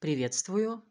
Приветствую.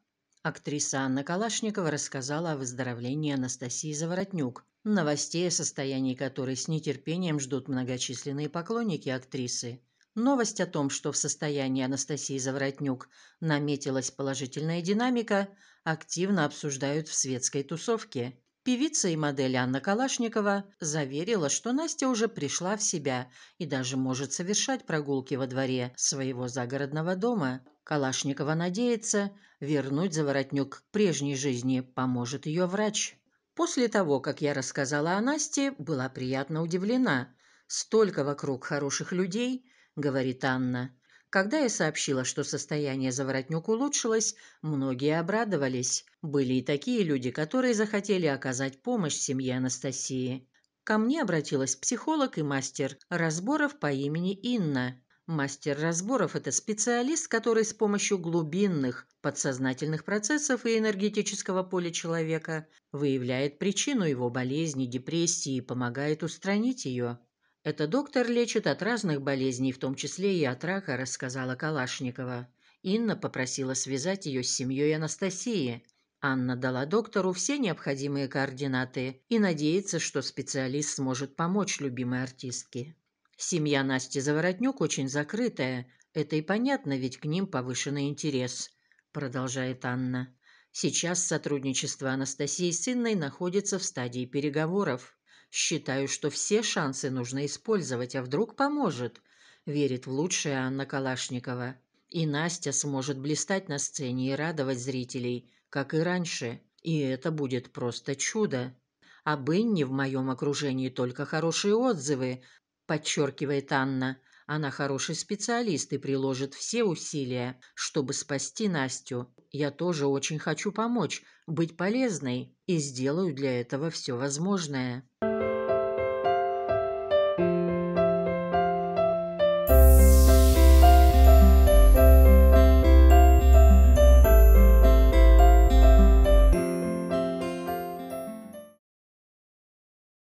Актриса Анна Калашникова рассказала о выздоровлении Анастасии Заворотнюк, новостей о состоянии которой с нетерпением ждут многочисленные поклонники актрисы. Новость о том, что в состоянии Анастасии Заворотнюк наметилась положительная динамика, активно обсуждают в светской тусовке. Певица и модель Анна Калашникова заверила, что Настя уже пришла в себя и даже может совершать прогулки во дворе своего загородного дома. Калашникова надеется, вернуть заворотнюк к прежней жизни поможет ее врач. После того, как я рассказала о Насте, была приятно удивлена. «Столько вокруг хороших людей», — говорит Анна. Когда я сообщила, что состояние заворотнюк улучшилось, многие обрадовались. Были и такие люди, которые захотели оказать помощь семье Анастасии. Ко мне обратилась психолог и мастер разборов по имени Инна. Мастер разборов – это специалист, который с помощью глубинных подсознательных процессов и энергетического поля человека выявляет причину его болезни, депрессии и помогает устранить ее. Это доктор лечит от разных болезней, в том числе и от рака, рассказала Калашникова. Инна попросила связать ее с семьей Анастасии. Анна дала доктору все необходимые координаты и надеется, что специалист сможет помочь любимой артистке. Семья Насти Заворотнюк очень закрытая. Это и понятно, ведь к ним повышенный интерес, продолжает Анна. Сейчас сотрудничество Анастасии с Инной находится в стадии переговоров. Считаю, что все шансы нужно использовать, а вдруг поможет, верит в лучшее Анна Калашникова. И Настя сможет блистать на сцене и радовать зрителей, как и раньше. И это будет просто чудо. Об Инне в моем окружении только хорошие отзывы, подчеркивает Анна. Она хороший специалист и приложит все усилия, чтобы спасти Настю. Я тоже очень хочу помочь, быть полезной и сделаю для этого все возможное.